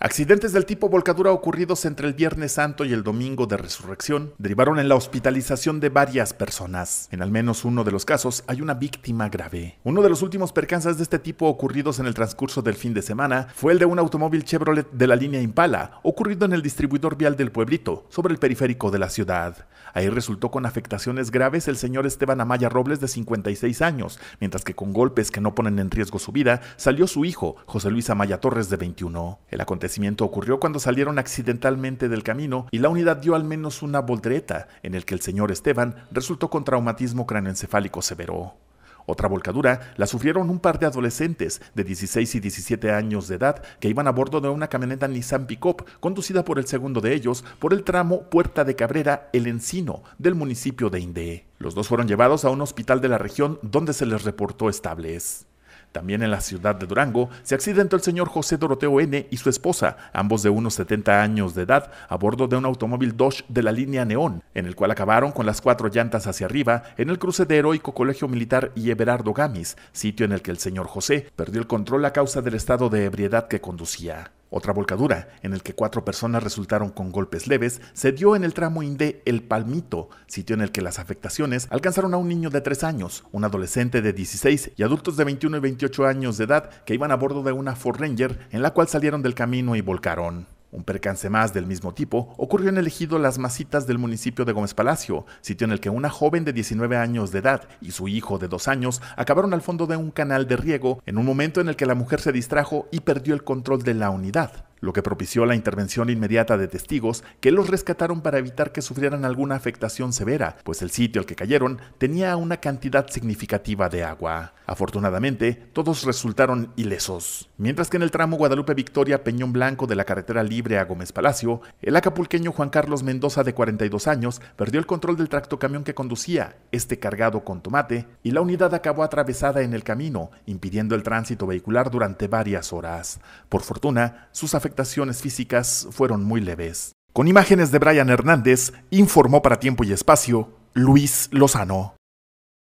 Accidentes del tipo volcadura ocurridos entre el Viernes Santo y el Domingo de Resurrección derivaron en la hospitalización de varias personas. En al menos uno de los casos hay una víctima grave. Uno de los últimos percances de este tipo ocurridos en el transcurso del fin de semana fue el de un automóvil Chevrolet de la línea Impala, ocurrido en el distribuidor vial del pueblito, sobre el periférico de la ciudad. Ahí resultó con afectaciones graves el señor Esteban Amaya Robles de 56 años, mientras que con golpes que no ponen en riesgo su vida salió su hijo, José Luis Amaya Torres de 21. El acontecimiento ocurrió cuando salieron accidentalmente del camino y la unidad dio al menos una voltereta, en el que el señor Esteban resultó con traumatismo cráneoencefálico severo. Otra volcadura la sufrieron un par de adolescentes de 16 y 17 años de edad que iban a bordo de una camioneta Nissan Pickup conducida por el segundo de ellos por el tramo Puerta de Cabrera El Encino del municipio de Inde. Los dos fueron llevados a un hospital de la región donde se les reportó estables. También en la ciudad de Durango se accidentó el señor José Doroteo N. y su esposa, ambos de unos 70 años de edad, a bordo de un automóvil Dodge de la línea Neón, en el cual acabaron con las cuatro llantas hacia arriba en el cruce de Heroico Colegio Militar y Everardo Gamis, sitio en el que el señor José perdió el control a causa del estado de ebriedad que conducía. Otra volcadura, en el que cuatro personas resultaron con golpes leves, se dio en el tramo Inde El Palmito, sitio en el que las afectaciones alcanzaron a un niño de 3 años, un adolescente de 16 y adultos de 21 y 28 años de edad que iban a bordo de una Ford Ranger en la cual salieron del camino y volcaron. Un percance más del mismo tipo ocurrió en el ejido Las Masitas del municipio de Gómez Palacio, sitio en el que una joven de 19 años de edad y su hijo de 2 años acabaron al fondo de un canal de riego en un momento en el que la mujer se distrajo y perdió el control de la unidad lo que propició la intervención inmediata de testigos que los rescataron para evitar que sufrieran alguna afectación severa, pues el sitio al que cayeron tenía una cantidad significativa de agua. Afortunadamente, todos resultaron ilesos. Mientras que en el tramo Guadalupe Victoria Peñón Blanco de la carretera libre a Gómez Palacio, el acapulqueño Juan Carlos Mendoza de 42 años perdió el control del tractocamión que conducía, este cargado con tomate, y la unidad acabó atravesada en el camino, impidiendo el tránsito vehicular durante varias horas. Por fortuna, sus afectaciones afectaciones físicas fueron muy leves. Con imágenes de Brian Hernández, informó para Tiempo y Espacio Luis Lozano.